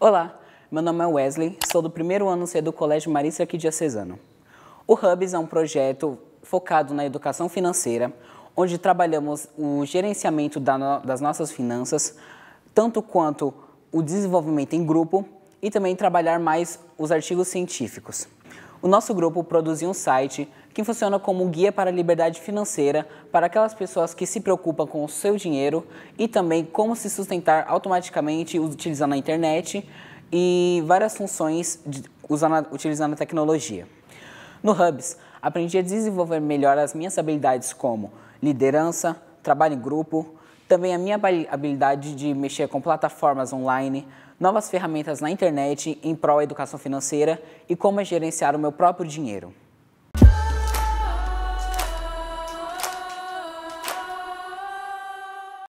Olá, meu nome é Wesley, sou do primeiro ano C do Colégio Marista aqui O Hubs é um projeto focado na educação financeira, onde trabalhamos o gerenciamento das nossas finanças, tanto quanto o desenvolvimento em grupo e também trabalhar mais os artigos científicos o nosso grupo produziu um site que funciona como guia para a liberdade financeira para aquelas pessoas que se preocupam com o seu dinheiro e também como se sustentar automaticamente utilizando a internet e várias funções de, usando, utilizando a tecnologia. No Hubs, aprendi a desenvolver melhor as minhas habilidades como liderança, trabalho em grupo, também a minha habilidade de mexer com plataformas online, novas ferramentas na internet em prol da educação financeira e como é gerenciar o meu próprio dinheiro.